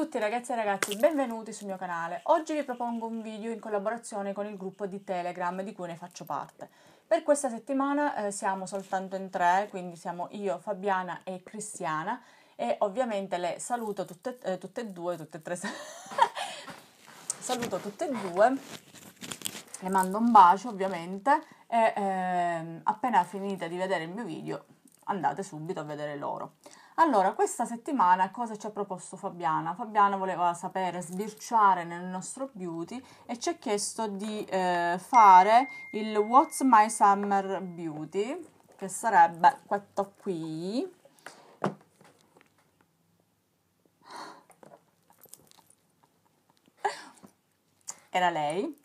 tutti ragazzi e ragazzi, benvenuti sul mio canale. Oggi vi propongo un video in collaborazione con il gruppo di Telegram di cui ne faccio parte. Per questa settimana eh, siamo soltanto in tre, quindi siamo io, Fabiana e Cristiana e ovviamente le saluto tutte, eh, tutte e due, tutte e tre. saluto tutte e due, le mando un bacio ovviamente e eh, appena finite di vedere il mio video andate subito a vedere loro. Allora, questa settimana cosa ci ha proposto Fabiana? Fabiana voleva sapere, sbirciare nel nostro beauty e ci ha chiesto di eh, fare il What's My Summer Beauty, che sarebbe questo qui. Era lei.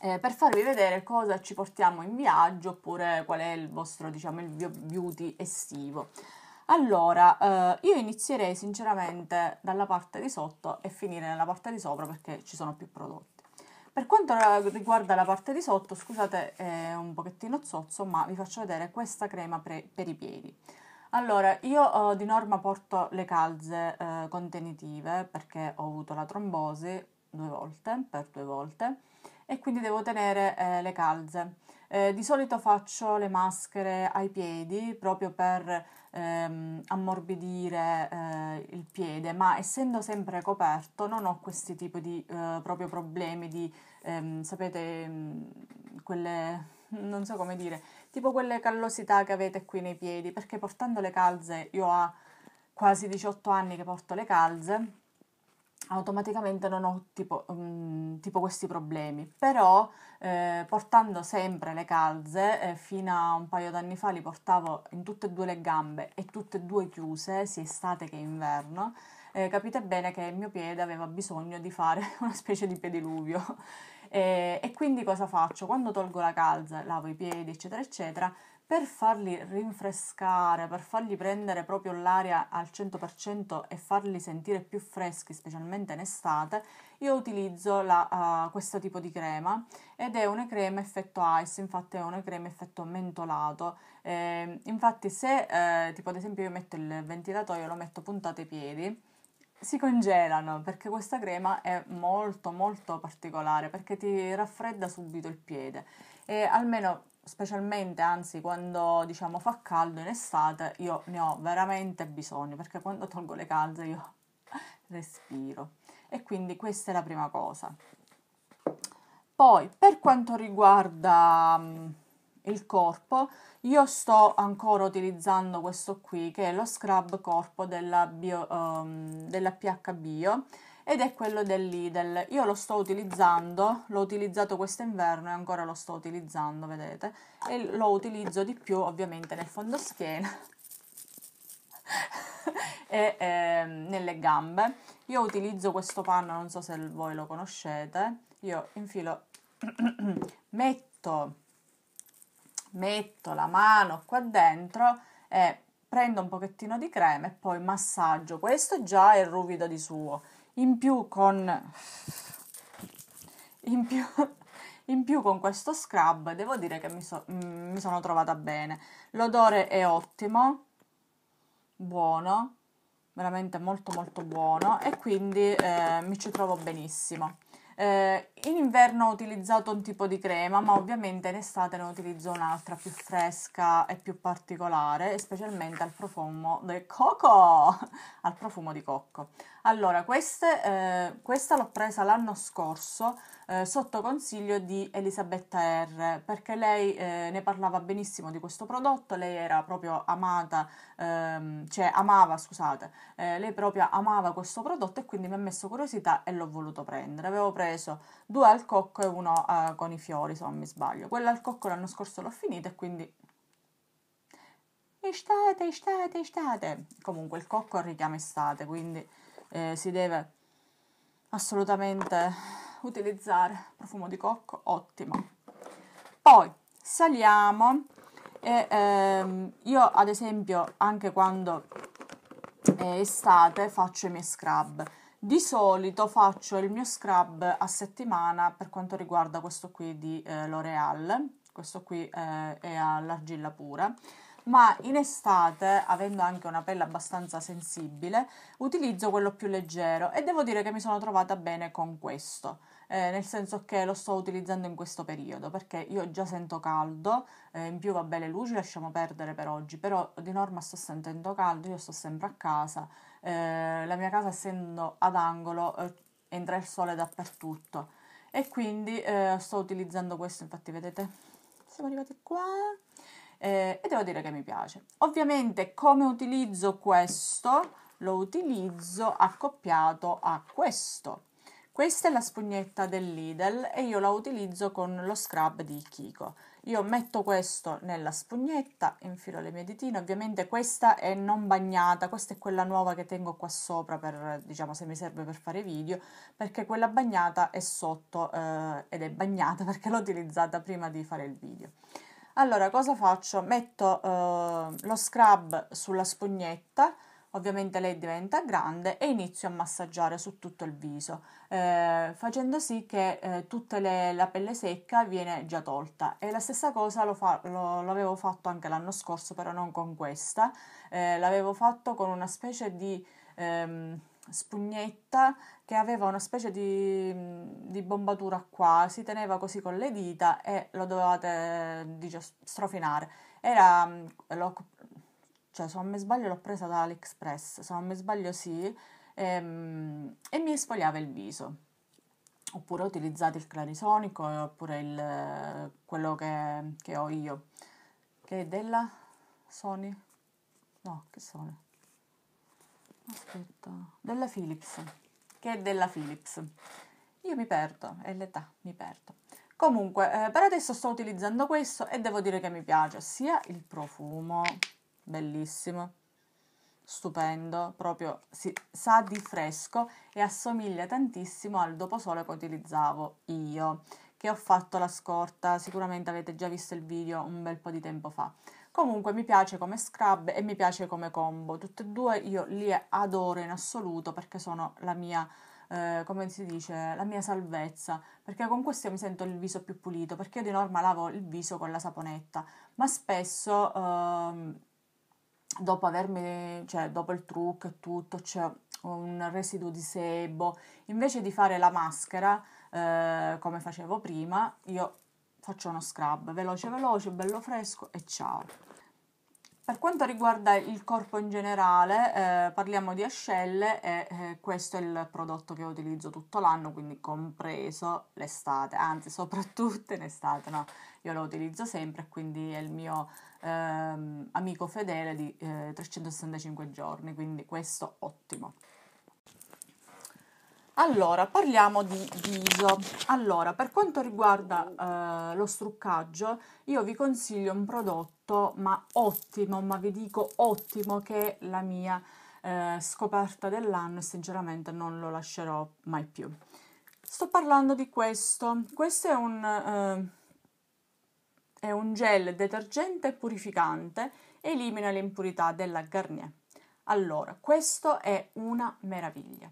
Eh, per farvi vedere cosa ci portiamo in viaggio oppure qual è il vostro, diciamo, il beauty estivo. Allora, eh, io inizierei sinceramente dalla parte di sotto e finire nella parte di sopra perché ci sono più prodotti. Per quanto eh, riguarda la parte di sotto, scusate, è eh, un pochettino zozzo, ma vi faccio vedere questa crema pre- per i piedi. Allora, io eh, di norma porto le calze eh, contenitive perché ho avuto la trombosi due volte, per due volte, e quindi devo tenere eh, le calze. Eh, di solito faccio le maschere ai piedi proprio per ehm, ammorbidire eh, il piede, ma essendo sempre coperto non ho questi tipi di eh, proprio problemi di, ehm, sapete, mm, quelle non so come dire, tipo quelle callosità che avete qui nei piedi, perché portando le calze, io ho quasi 18 anni che porto le calze, automaticamente non ho tipo, um, tipo questi problemi, però eh, portando sempre le calze, eh, fino a un paio d'anni fa li portavo in tutte e due le gambe e tutte e due chiuse, sia estate che inverno, eh, capite bene che il mio piede aveva bisogno di fare una specie di pediluvio. e, eh, e quindi cosa faccio? Quando tolgo la calza, lavo i piedi, eccetera, eccetera, per farli rinfrescare, per fargli prendere proprio l'aria al 100% e farli sentire più freschi, specialmente in estate, io utilizzo la, uh, questo tipo di crema ed è una crema effetto ice, infatti è una crema effetto mentolato. Eh, infatti se, eh, tipo ad esempio io metto il ventilatoio, lo metto puntato ai piedi, si congelano perché questa crema è molto molto particolare perché ti raffredda subito il piede e almeno specialmente anzi quando diciamo fa caldo in estate, io ne ho veramente bisogno perché quando tolgo le calze io respiro. E quindi questa è la prima cosa. Poi per quanto riguarda mm, il corpo, io sto ancora utilizzando questo qui che è lo scrub corpo della, bio, um, della PH Bio ed è quello del Lidl. Io lo sto utilizzando, l'ho utilizzato quest'inverno e ancora lo sto utilizzando, vedete? E lo utilizzo di più ovviamente nel fondoschiena e eh, nelle gambe. Io utilizzo questo panno, non so se voi lo conoscete. Io infilo, metto, metto la mano qua dentro e prendo un pochettino di crema e poi massaggio. Questo già è ruvido di suo in più con... In più... In più con questo scrub devo dire che mi, so, mm, mi, sono trovata bene. L'odore è ottimo, buono, veramente molto molto buono e quindi eh, mi ci trovo benissimo. Eh, in inverno ho utilizzato un tipo di crema, ma ovviamente in estate ne utilizzo un'altra più fresca e più particolare, specialmente al profumo del cocco, al profumo di cocco. Allora, queste, eh, questa l'ho presa l'anno scorso eh, sotto consiglio di Elisabetta R perché lei eh, ne parlava benissimo di questo prodotto, lei era proprio amata, ehm, cioè amava, scusate, eh, lei proprio amava questo prodotto e quindi mi ha messo curiosità e l'ho voluto prendere. Avevo preso due al cocco e uno eh, con i fiori, se non mi sbaglio. Quello al cocco l'anno scorso l'ho finita e quindi estate, estate, estate. Comunque il cocco richiama estate, quindi eh, si deve assolutamente utilizzare profumo di cocco, ottimo. Poi saliamo e ehm, io ad esempio anche quando è estate faccio i miei scrub. Di solito faccio il mio scrub a settimana per quanto riguarda questo qui di eh, L'Oreal, questo qui eh, è all'argilla pura ma in estate, avendo anche una pelle abbastanza sensibile, utilizzo quello più leggero e devo dire che mi sono trovata bene con questo. Eh, nel senso che lo sto utilizzando in questo periodo perché io già sento caldo, eh, in più vabbè le luci lasciamo perdere per oggi, però di norma sto sentendo caldo, io sto sempre a casa, eh, la mia casa essendo ad angolo eh, entra il sole dappertutto e quindi eh, sto utilizzando questo, infatti vedete siamo arrivati qua eh, e devo dire che mi piace. Ovviamente come utilizzo questo? Lo utilizzo accoppiato a questo. Questa è la spugnetta del Lidl e io la utilizzo con lo scrub di Kiko. Io metto questo nella spugnetta, infilo le mie ditine, ovviamente questa è non bagnata, questa è quella nuova che tengo qua sopra per, diciamo, se mi serve per fare video, perché quella bagnata è sotto eh, ed è bagnata perché l'ho utilizzata prima di fare il video. Allora, cosa faccio? Metto eh, lo scrub sulla spugnetta, ovviamente lei diventa grande, e inizio a massaggiare su tutto il viso, eh, facendo sì che eh, tutta le, la pelle secca viene già tolta. E la stessa cosa lo fa, lo, l'avevo fatto anche l'anno scorso, però non con questa. Eh, l'avevo fatto con una specie di... Ehm, spugnetta che aveva una specie di, mm, di, bombatura qua, si teneva così con le dita e lo dovevate dice, strofinare. Era, mm, lo, cioè, se non mi sbaglio l'ho presa da AliExpress, se non mi sbaglio sì, ehm, e mi esfoliava il viso. Oppure utilizzate il clarisonico, oppure il, quello che, che ho io, che è della Sony. No, che Sony? aspetta, della Philips, che è della Philips. Io mi perdo, è l'età, mi perdo. Comunque, eh, per adesso sto utilizzando questo e devo dire che mi piace sia il profumo, bellissimo, stupendo, proprio si, sa di fresco e assomiglia tantissimo al doposole che utilizzavo io, che ho fatto la scorta, sicuramente avete già visto il video un bel po' di tempo fa. Comunque mi piace come scrub e mi piace come combo, tutte e due io li adoro in assoluto perché sono la mia, eh, come si dice, la mia salvezza, perché con questo mi sento il viso più pulito, perché io di norma lavo il viso con la saponetta, ma spesso eh, dopo avermi, cioè dopo il trucco e tutto, c'è un residuo di sebo, invece di fare la maschera eh, come facevo prima, io faccio uno scrub veloce veloce, bello fresco e ciao. Per quanto riguarda il corpo in generale, eh, parliamo di ascelle e eh, questo è il prodotto che utilizzo tutto l'anno, quindi compreso l'estate, anzi soprattutto in estate, no? Io lo utilizzo sempre, quindi è il mio ehm, amico fedele di eh, 365 giorni, quindi questo ottimo. Allora, parliamo di viso. Allora, per quanto riguarda eh, lo struccaggio, io vi consiglio un prodotto, ma ottimo, ma vi dico ottimo, che è la mia eh, scoperta dell'anno e sinceramente non lo lascerò mai più. Sto parlando di questo. Questo è un, eh, è un gel detergente purificante, elimina le impurità della Garnier. Allora, questo è una meraviglia.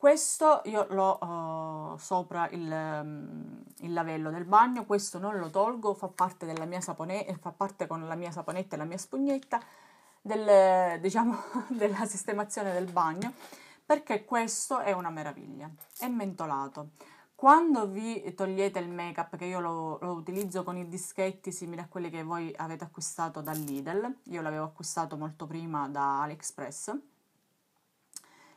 Questo io l'ho uh, oh, sopra il, um, il, lavello del bagno, questo non lo tolgo, fa parte della mia saponetta, eh, fa parte con la mia saponetta e la mia spugnetta del, diciamo, della sistemazione del bagno, perché questo è una meraviglia, è mentolato. Quando vi togliete il make up, che io lo, lo, utilizzo con i dischetti simili a quelli che voi avete acquistato da Lidl, io l'avevo acquistato molto prima da AliExpress,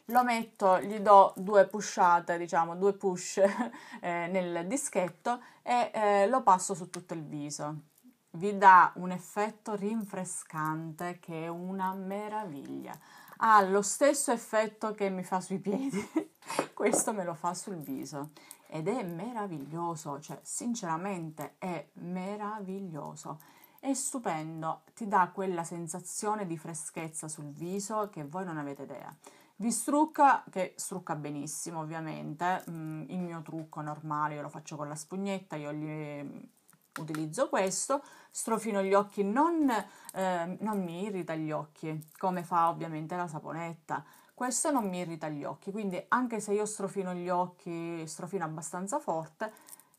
lo metto, gli do due pushate, diciamo due push eh, nel dischetto e eh, lo passo su tutto il viso. Vi dà un effetto rinfrescante che è una meraviglia. Ha ah, lo stesso effetto che mi fa sui piedi, questo me lo fa sul viso ed è meraviglioso, cioè sinceramente è meraviglioso è stupendo, ti dà quella sensazione di freschezza sul viso che voi non avete idea. Vi strucca, che strucca benissimo ovviamente, mm, il mio trucco normale, io lo faccio con la spugnetta, io gli, mm, utilizzo questo, strofino gli occhi, non, eh, non mi irrita gli occhi, come fa ovviamente la saponetta, questo non mi irrita gli occhi, quindi anche se io strofino gli occhi, strofino abbastanza forte,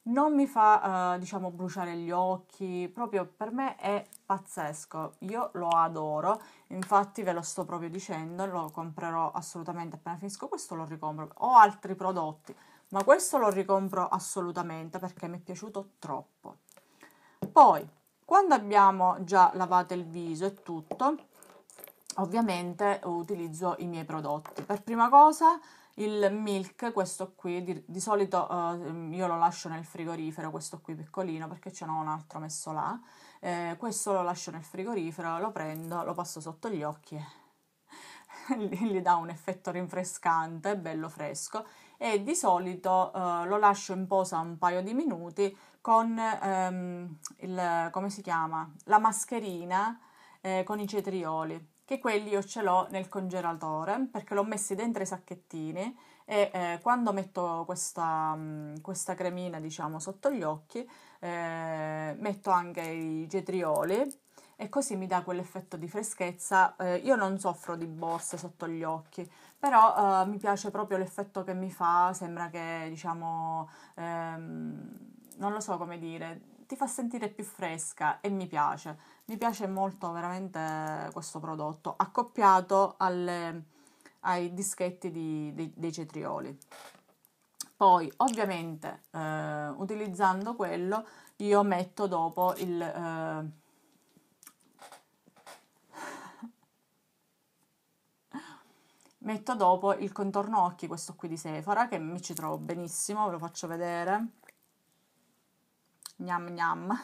non mi fa eh, diciamo bruciare gli occhi, proprio per me è pazzesco, io lo adoro Infatti ve lo sto proprio dicendo, lo comprerò assolutamente appena finisco questo, lo ricompro. Ho altri prodotti, ma questo lo ricompro assolutamente perché mi è piaciuto troppo. Poi, quando abbiamo già lavato il viso e tutto, ovviamente utilizzo i miei prodotti. Per prima cosa il milk, questo qui, di, di solito uh, io lo lascio nel frigorifero, questo qui piccolino perché ce n'ho un altro messo là eh, questo lo lascio nel frigorifero, lo prendo, lo passo sotto gli occhi gli dà un effetto rinfrescante, bello fresco e di solito eh, lo lascio in posa un paio di minuti con ehm, il, come si chiama? la mascherina eh, con i cetrioli che quelli io ce l'ho nel congelatore perché l'ho messi dentro i sacchettini e eh, quando metto questa, mm, questa, cremina diciamo sotto gli occhi eh, metto anche i getrioli e così mi dà quell'effetto di freschezza. Eh, io non soffro di borse sotto gli occhi, però eh, mi piace proprio l'effetto che mi fa, sembra che diciamo ehm, non lo so come dire, ti fa sentire più fresca e mi piace. Mi piace molto veramente questo prodotto, accoppiato alle, ai dischetti di, di, dei cetrioli. Poi, ovviamente, eh, utilizzando quello, io metto dopo il... Eh, metto dopo il contorno occhi, questo qui di Sephora, che mi ci trovo benissimo, ve lo faccio vedere gnam gnam,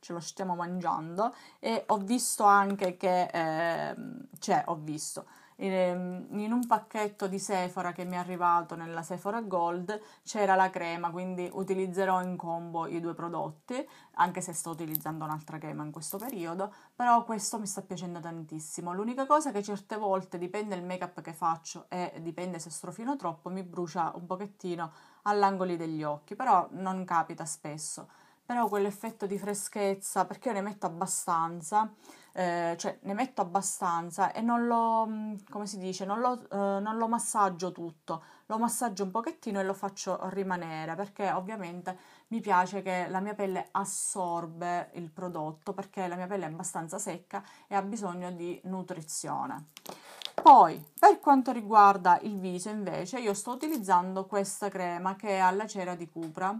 ce lo stiamo mangiando e ho visto anche che, eh, cioè ho visto, ehm, in un pacchetto di Sephora che mi è arrivato nella Sephora Gold c'era la crema, quindi utilizzerò in combo i due prodotti, anche se sto utilizzando un'altra crema in questo periodo, però questo mi sta piacendo tantissimo. L'unica cosa che certe volte dipende il make up che faccio e dipende se strofino troppo, mi brucia un pochettino all'angoli degli occhi, però non capita spesso però quell'effetto di freschezza, perché io ne metto abbastanza, eh, cioè ne metto abbastanza e non lo, mm, come si dice, non lo, eh, non lo, massaggio tutto, lo massaggio un pochettino e lo faccio rimanere, perché ovviamente mi piace che la mia pelle assorbe il prodotto, perché la mia pelle è abbastanza secca e ha bisogno di nutrizione. Poi, per quanto riguarda il viso, invece, io sto utilizzando questa crema che è alla cera di cupra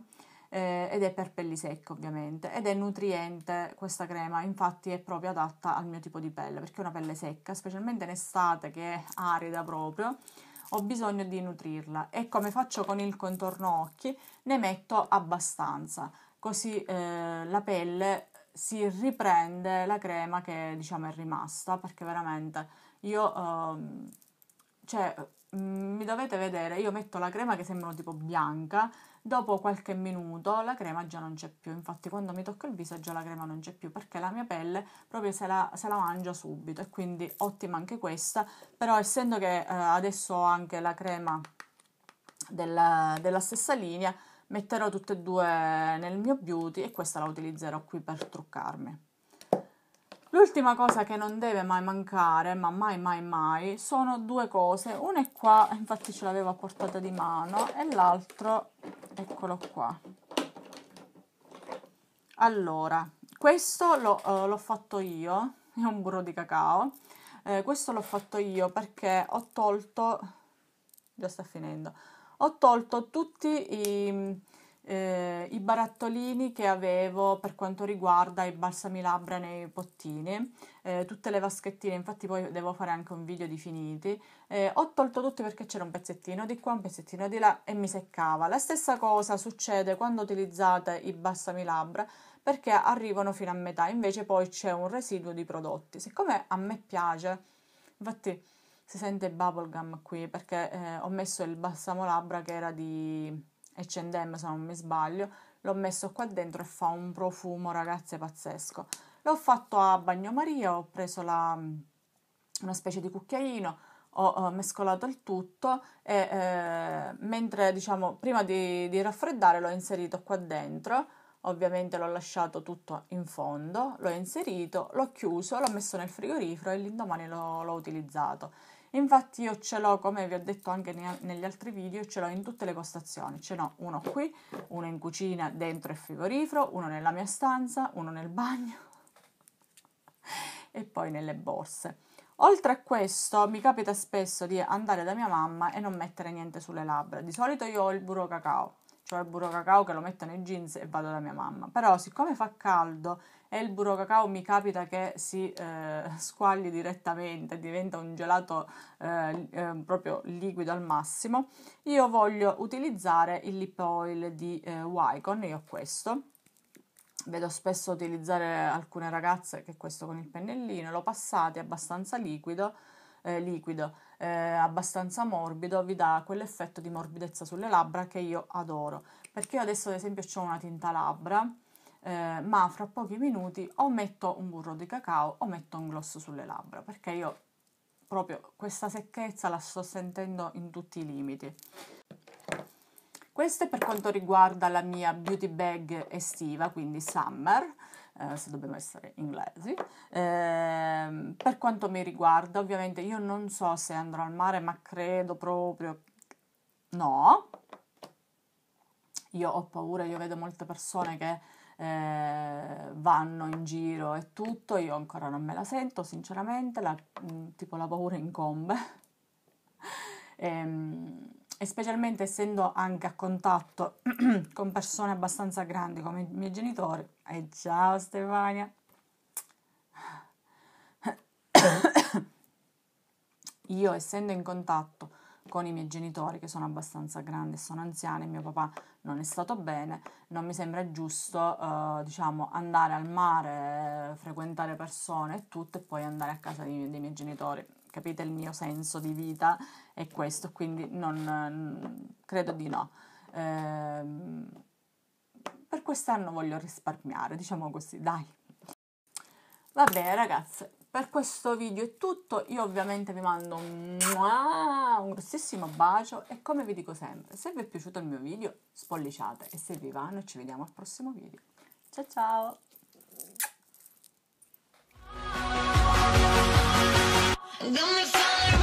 eh, ed è per pelli secche ovviamente ed è nutriente questa crema, infatti è proprio adatta al mio tipo di pelle perché è una pelle secca, specialmente in estate che è arida proprio ho bisogno di nutrirla e come faccio con il contorno occhi ne metto abbastanza così eh, la pelle si riprende la crema che diciamo è rimasta perché veramente io eh, cioè mm, mi dovete vedere, io metto la crema che sembra tipo bianca, dopo qualche minuto la crema già non c'è più, infatti quando mi tocco il viso già la crema non c'è più perché la mia pelle proprio se la, se la mangia subito e quindi ottima anche questa, però essendo che eh, adesso ho anche la crema della, della stessa linea metterò tutte e due nel mio beauty e questa la utilizzerò qui per truccarmi. L'ultima cosa che non deve mai mancare, ma mai mai mai, sono due cose. Una è qua, infatti ce l'avevo a portata di mano, e l'altro, eccolo qua. Allora, questo lo, uh, l'ho fatto io, è un burro di cacao. Eh, questo l'ho fatto io perché ho tolto, già sta finendo, ho tolto tutti i eh, i barattolini che avevo per quanto riguarda i balsami labbra nei pottini, eh, tutte le vaschettine, infatti poi devo fare anche un video di finiti, eh, ho tolto tutti perché c'era un pezzettino di qua, un pezzettino di là e mi seccava. La stessa cosa succede quando utilizzate i balsami labbra perché arrivano fino a metà, invece poi c'è un residuo di prodotti. Siccome a me piace, infatti si sente bubblegum qui perché eh, ho messo il balsamo labbra che era di H&M se non mi sbaglio, l'ho messo qua dentro e fa un profumo ragazze pazzesco. L'ho fatto a bagnomaria, ho preso la, mm, una specie di cucchiaino, ho mescolato il tutto e eh, mentre diciamo prima di, di raffreddare l'ho inserito qua dentro ovviamente l'ho lasciato tutto in fondo, l'ho inserito, l'ho chiuso, l'ho messo nel frigorifero e l'indomani l'ho, l'ho utilizzato infatti io ce l'ho come vi ho detto anche ne- negli altri video ce l'ho in tutte le postazioni ce n'ho uno qui uno in cucina dentro il frigorifero uno nella mia stanza uno nel bagno e poi nelle borse Oltre a questo, mi capita spesso di andare da mia mamma e non mettere niente sulle labbra. Di solito io ho il burro cacao, cioè il burro cacao che lo metto nei jeans e vado da mia mamma. Però siccome fa caldo e il burro cacao mi capita che si eh, squagli direttamente, diventa un gelato eh, eh, proprio liquido al massimo. Io voglio utilizzare il lip oil di eh, Wycon, io ho questo. Vedo spesso utilizzare alcune ragazze che questo con il pennellino, lo passate abbastanza liquido, eh, liquido eh, abbastanza morbido, vi dà quell'effetto di morbidezza sulle labbra che io adoro. Perché io adesso ad esempio ho una tinta labbra, eh, ma fra pochi minuti o metto un burro di cacao o metto un gloss sulle labbra, perché io proprio questa secchezza la sto sentendo in tutti i limiti. Questo è per quanto riguarda la mia beauty bag estiva, quindi summer, eh, se dobbiamo essere inglesi. Eh, per quanto mi riguarda, ovviamente io non so se andrò al mare, ma credo proprio no. Io ho paura, io vedo molte persone che eh, vanno in giro e tutto, io ancora non me la sento sinceramente, la, mm, tipo la paura incombe. e, ehm, e specialmente essendo anche a contatto con persone abbastanza grandi come i miei genitori. E eh, ciao Stefania! Io essendo in contatto con i miei genitori che sono abbastanza grandi, sono anziani, mio papà non è stato bene, non mi sembra giusto eh, diciamo, andare al mare, frequentare persone e tutto e poi andare a casa dei, dei miei genitori. Capite il mio senso di vita è questo, quindi non, mm, credo di no. Eh, per quest'anno voglio risparmiare, diciamo così, dai. Va bene ragazze, per questo video è tutto, io ovviamente vi mando un, grossissimo bacio e come vi dico sempre, se vi è piaciuto il mio video spolliciate e se vi va noi ci vediamo al prossimo video. Ciao ciao! Don't